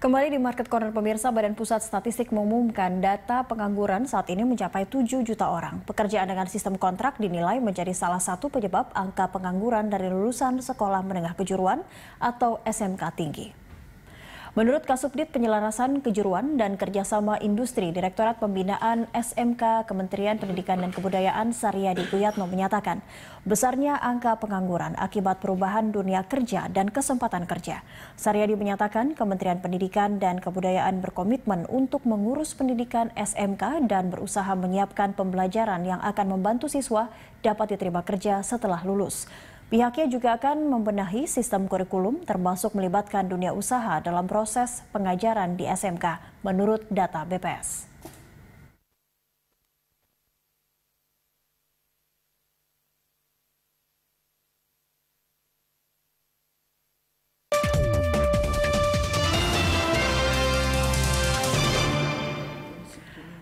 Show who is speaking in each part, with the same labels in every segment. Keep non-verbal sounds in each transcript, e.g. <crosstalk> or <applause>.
Speaker 1: Kembali di Market Corner Pemirsa, Badan Pusat Statistik mengumumkan data pengangguran saat ini mencapai 7 juta orang. Pekerjaan dengan sistem kontrak dinilai menjadi salah satu penyebab angka pengangguran dari lulusan sekolah menengah kejuruan atau SMK tinggi. Menurut Kasubdit Penyelarasan Kejuruan dan Kerjasama Industri Direktorat Pembinaan SMK Kementerian Pendidikan dan Kebudayaan Saryadi Kuyatno menyatakan, besarnya angka pengangguran akibat perubahan dunia kerja dan kesempatan kerja. Saryadi menyatakan Kementerian Pendidikan dan Kebudayaan berkomitmen untuk mengurus pendidikan SMK dan berusaha menyiapkan pembelajaran yang akan membantu siswa dapat diterima kerja setelah lulus. Pihaknya juga akan membenahi sistem kurikulum termasuk melibatkan dunia usaha dalam proses pengajaran di SMK menurut data BPS.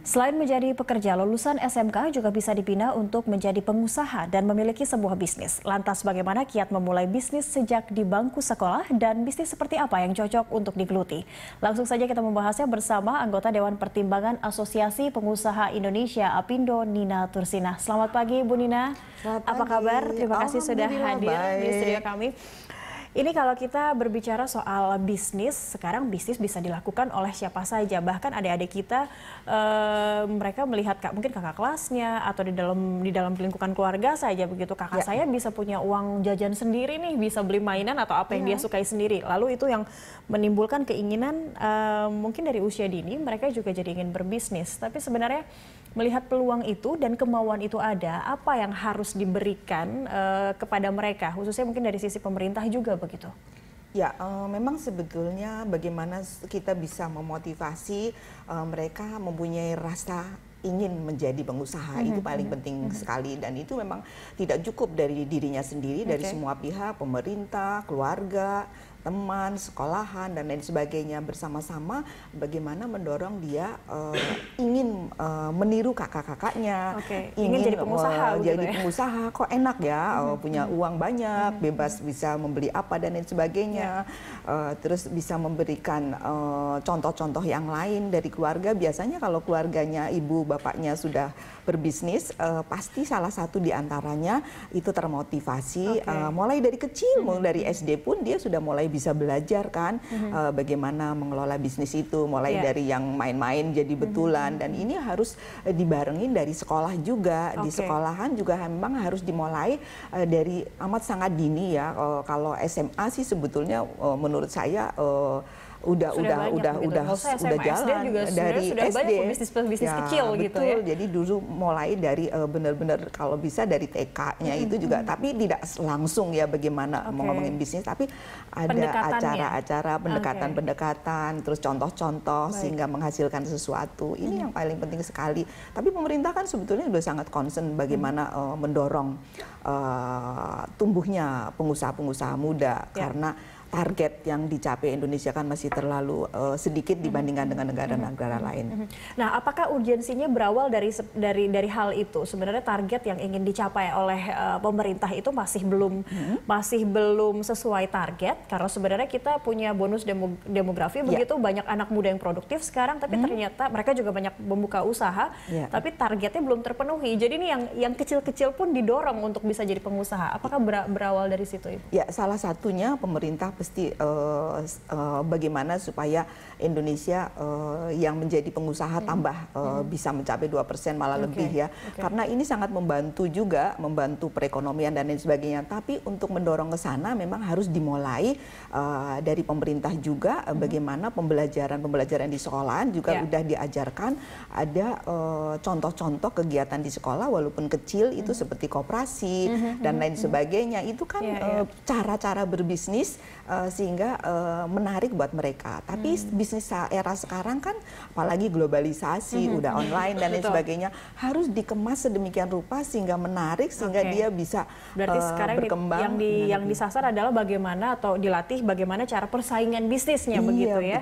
Speaker 1: Selain menjadi pekerja, lulusan SMK juga bisa dibina untuk menjadi pengusaha dan memiliki sebuah bisnis. Lantas bagaimana kiat memulai bisnis sejak di bangku sekolah dan bisnis seperti apa yang cocok untuk digeluti? Langsung saja kita membahasnya bersama anggota Dewan Pertimbangan Asosiasi Pengusaha Indonesia Apindo Nina Tursina. Selamat pagi Bu Nina. Selamat pagi. Apa kabar? Terima kasih sudah hadir baik. di studio kami. Ini kalau kita berbicara soal bisnis, sekarang bisnis bisa dilakukan oleh siapa saja. Bahkan adik-adik kita eh, mereka melihat kak mungkin kakak kelasnya atau di dalam di dalam lingkungan keluarga saja begitu. Kakak ya. saya bisa punya uang jajan sendiri nih, bisa beli mainan atau apa yang ya. dia sukai sendiri. Lalu itu yang menimbulkan keinginan eh, mungkin dari usia dini mereka juga jadi ingin berbisnis. Tapi sebenarnya melihat peluang itu dan kemauan itu ada, apa yang harus diberikan uh, kepada mereka, khususnya mungkin dari sisi pemerintah juga begitu?
Speaker 2: Ya, uh, memang sebetulnya bagaimana kita bisa memotivasi uh, mereka mempunyai rasa ingin menjadi pengusaha mm -hmm. itu paling mhm, penting mm -hmm. sekali dan itu memang tidak cukup dari dirinya sendiri okay. dari semua pihak pemerintah keluarga teman sekolahan dan lain sebagainya bersama-sama bagaimana mendorong dia uh, ingin Eh, meniru kakak-kakaknya, okay. ingin, ingin jadi pengusaha, uh, jadi ya? pengusaha kok enak ya mm <laughs> -hmm. uh, punya uang banyak, mm -hmm. bebas bisa membeli apa dan lain sebagainya, yeah. Ya. uh, terus bisa memberikan eh, contoh-contoh uh, yang lain dari keluarga. Biasanya kalau keluarganya ibu bapaknya sudah berbisnis, uh, pasti salah satu diantaranya itu termotivasi. Okay. Uh, mulai dari kecil, mm -hmm. dari SD pun dia sudah mulai bisa belajar kan mm -hmm. uh, bagaimana mengelola bisnis itu, mulai yeah. dari yang main-main jadi betulan mm -hmm. dan ini harus eh, dibarengin dari sekolah juga okay. di sekolahan juga memang harus dimulai eh, dari amat sangat dini ya eh, kalau SMA sih sebetulnya menurut saya udah udah udah gitu. udah udah jalan juga dari sudah SD banyak bisnis bisnis ya, kecil betul, gitu ya jadi dulu mulai dari uh, benar-benar kalau bisa dari TK-nya hmm, itu juga hmm. tapi tidak langsung ya bagaimana okay. mau ngomongin bisnis tapi ada acara-acara pendekatan-pendekatan okay. terus contoh-contoh sehingga menghasilkan sesuatu ini hmm. yang paling penting sekali tapi pemerintah kan sebetulnya sudah sangat concern bagaimana hmm. uh, mendorong uh, tumbuhnya pengusaha-pengusaha muda yeah. karena target yang dicapai Indonesia kan masih terlalu uh, sedikit dibandingkan dengan negara-negara mhm. lain. Mhm.
Speaker 1: Nah, apakah urgensinya berawal dari dari dari hal itu? Sebenarnya target yang ingin dicapai oleh uh, pemerintah itu masih belum hmm. masih belum sesuai target karena sebenarnya kita punya bonus demo, demografi ya. begitu banyak anak muda yang produktif sekarang tapi hmm. ternyata mereka juga banyak membuka usaha yeah. tapi targetnya belum terpenuhi. Jadi ini yang yang kecil-kecil pun didorong untuk bisa jadi pengusaha. Apakah berawal dari situ, Ibu?
Speaker 2: Ya, salah satunya pemerintah pasti uh, uh, bagaimana supaya Indonesia uh, yang menjadi pengusaha tambah uh, bisa mencapai dua persen malah okay. lebih ya. Okay. Karena ini sangat membantu juga membantu perekonomian dan lain sebagainya. Tapi untuk mendorong ke sana memang harus dimulai uh, dari pemerintah juga hmm. bagaimana pembelajaran-pembelajaran di sekolah juga yeah. udah diajarkan ada contoh contoh-contoh kegiatan di sekolah walaupun kecil itu mm-hmm. seperti koperasi mm-hmm, dan lain sebagainya. Itu kan ya, ya. cara-cara yeah, yeah. cara -cara berbisnis Eh, sehingga uh, menarik buat mereka. Tapi hmm. bisnis era sekarang kan apalagi globalisasi, hmm. udah online dan lain sebagainya
Speaker 1: harus dikemas sedemikian rupa sehingga menarik sehingga okay. dia bisa Berarti uh, sekarang berkembang. Yang di, yang disasar adalah bagaimana atau dilatih bagaimana cara persaingan bisnisnya iya, begitu ya.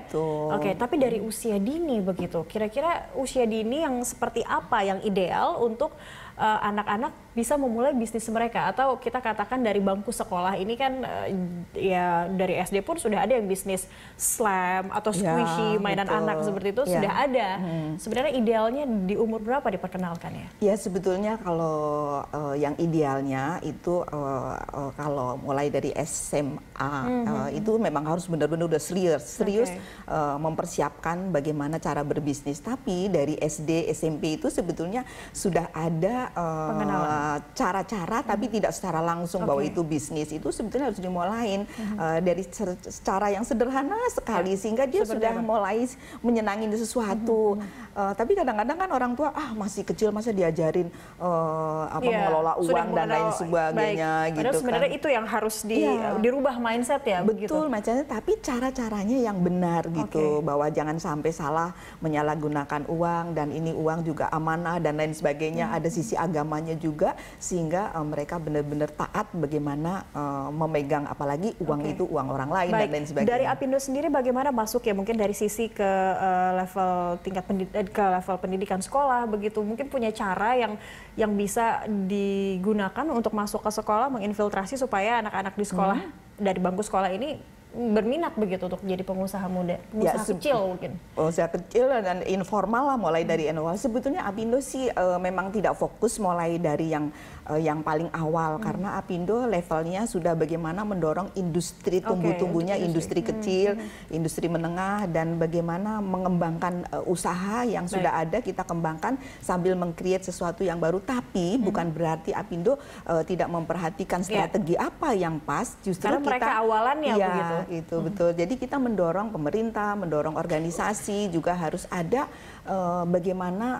Speaker 1: Oke, okay, tapi dari usia dini begitu. Kira-kira usia dini yang seperti apa yang ideal untuk Eh, anak-anak uh, bisa memulai bisnis mereka atau kita katakan dari bangku sekolah ini kan uh, ya dari SD pun sudah ada yang bisnis slam atau ya, squishy ya, mainan betul. anak seperti itu ya. sudah ada. Hmm. Sebenarnya idealnya di umur berapa diperkenalkan ya?
Speaker 2: Ya sebetulnya kalau uh, yang idealnya itu uh, uh, kalau mulai dari SMA hmm. uh, itu memang harus benar-benar udah serius serius okay. uh, mempersiapkan bagaimana cara berbisnis. Tapi dari SD SMP itu sebetulnya sudah ada Eh, cara-cara uh, hmm. tapi mm-hmm. tidak secara langsung okay. bahwa itu bisnis itu sebetulnya harus dimulai hmm. uh, dari cara yang sederhana sekali ya. sehingga dia Seperti sudah apa? mulai menyenangi sesuatu. Hmm. Uh, tapi kadang-kadang kan orang tua ah masih kecil masa diajarin uh, apa ya. mengelola uang dan lain sebagainya baik. gitu sebenarnya kan. itu yang harus di ya. dirubah mindset ya. Betul, macamnya tapi cara-caranya yang benar gitu okay. bahwa jangan sampai salah menyalahgunakan uang dan ini uang juga amanah dan lain sebagainya. Hmm. Ada sisi agamanya juga sehingga uh, mereka benar-benar taat bagaimana uh, memegang apalagi uang okay. itu uang orang lain Baik. dan lain sebagainya. Dari
Speaker 1: Apindo sendiri bagaimana masuk ya mungkin dari sisi ke uh, level tingkat pendid ke level pendidikan sekolah begitu mungkin punya cara yang yang bisa digunakan untuk masuk ke sekolah menginfiltrasi supaya anak-anak di sekolah hmm. dari bangku sekolah ini berminat begitu untuk jadi pengusaha muda, ya, pengusaha ya, kecil mungkin.
Speaker 2: Pengusaha kecil
Speaker 1: dan informal lah mulai hmm. dari Nol. Sebetulnya Abindo sih uh,
Speaker 2: memang tidak fokus mulai dari yang uh, yang paling awal hmm. karena Apindo levelnya sudah bagaimana mendorong industri tumbuh-tumbuhnya okay, industri. industri hmm, kecil, hmm. industri menengah dan bagaimana mengembangkan uh, usaha yang Baik. sudah ada kita kembangkan sambil mengcreate sesuatu yang baru tapi hmm. bukan berarti Apindo uh, tidak memperhatikan ya. strategi yeah. apa yang pas justru karena kita mereka awalannya ya, iya, begitu. itu hmm. betul. Jadi kita mendorong pemerintah, mendorong organisasi juga harus ada uh, bagaimana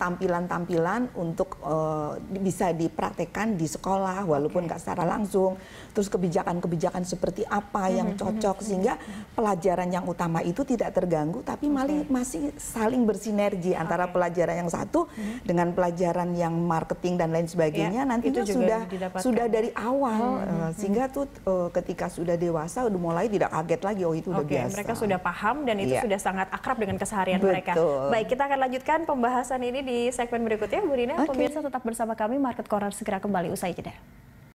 Speaker 2: tampilan-tampilan uh, untuk uh, bisa dipraktekkan di sekolah walaupun nggak okay. secara langsung. Terus kebijakan-kebijakan seperti apa yang hmm, hmm, cocok hmm, sehingga hmm, pelajaran yang utama itu tidak terganggu tapi okay. malah masih saling bersinergi antara okay. pelajaran yang satu hmm. dengan pelajaran yang marketing dan lain sebagainya. Ya, nanti itu sudah sudah dari awal hmm, uh, sehingga tuh uh, ketika sudah dewasa udah mulai tidak kaget lagi oh itu udah okay, biasa. mereka sudah
Speaker 1: paham dan itu yeah. sudah sangat akrab dengan keseharian Betul. mereka. Baik, kita akan lanjutkan pembahasan ini di segmen berikutnya Bu Rina. Okay. Pemirsa tetap bersama kami Market Koran segera kembali usai jeda.